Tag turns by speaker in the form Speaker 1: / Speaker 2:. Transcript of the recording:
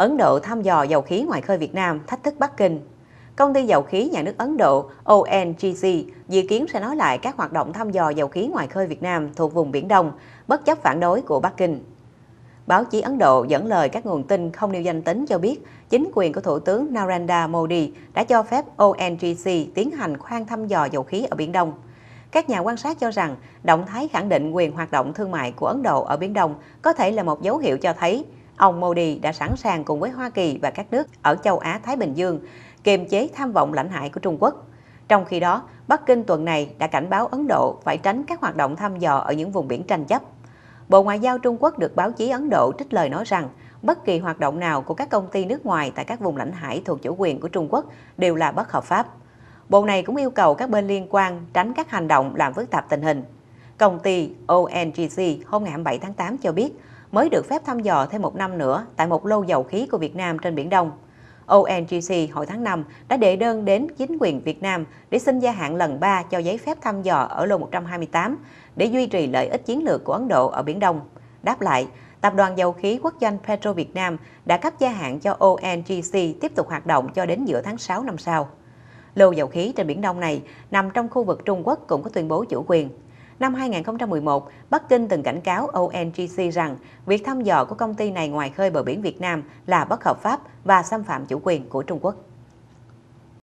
Speaker 1: Ấn Độ thăm dò dầu khí ngoài khơi Việt Nam thách thức Bắc Kinh. Công ty dầu khí nhà nước Ấn Độ ONGC dự kiến sẽ nói lại các hoạt động thăm dò dầu khí ngoài khơi Việt Nam thuộc vùng Biển Đông, bất chấp phản đối của Bắc Kinh. Báo chí Ấn Độ dẫn lời các nguồn tin không nêu danh tính cho biết chính quyền của Thủ tướng Narendra Modi đã cho phép ONGC tiến hành khoan thăm dò dầu khí ở Biển Đông. Các nhà quan sát cho rằng động thái khẳng định quyền hoạt động thương mại của Ấn Độ ở Biển Đông có thể là một dấu hiệu cho thấy ông Modi đã sẵn sàng cùng với Hoa Kỳ và các nước ở châu Á-Thái Bình Dương kiềm chế tham vọng lãnh hải của Trung Quốc. Trong khi đó, Bắc Kinh tuần này đã cảnh báo Ấn Độ phải tránh các hoạt động thăm dò ở những vùng biển tranh chấp. Bộ Ngoại giao Trung Quốc được báo chí Ấn Độ trích lời nói rằng bất kỳ hoạt động nào của các công ty nước ngoài tại các vùng lãnh hải thuộc chủ quyền của Trung Quốc đều là bất hợp pháp. Bộ này cũng yêu cầu các bên liên quan tránh các hành động làm phức tạp tình hình. Công ty ONGC hôm ngày 27 tháng 8 cho biết mới được phép thăm dò thêm một năm nữa tại một lô dầu khí của Việt Nam trên Biển Đông. ONGC hồi tháng 5 đã đệ đơn đến chính quyền Việt Nam để xin gia hạn lần 3 cho giấy phép thăm dò ở lô 128 để duy trì lợi ích chiến lược của Ấn Độ ở Biển Đông. Đáp lại, Tập đoàn Dầu khí Quốc doanh Petro Việt Nam đã cấp gia hạn cho ONGC tiếp tục hoạt động cho đến giữa tháng 6 năm sau. Lô dầu khí trên Biển Đông này nằm trong khu vực Trung Quốc cũng có tuyên bố chủ quyền năm 2011, Bắc Kinh từng cảnh cáo ONGC rằng việc thăm dò của công ty này ngoài khơi bờ biển Việt Nam là bất hợp pháp và xâm phạm chủ quyền của Trung Quốc.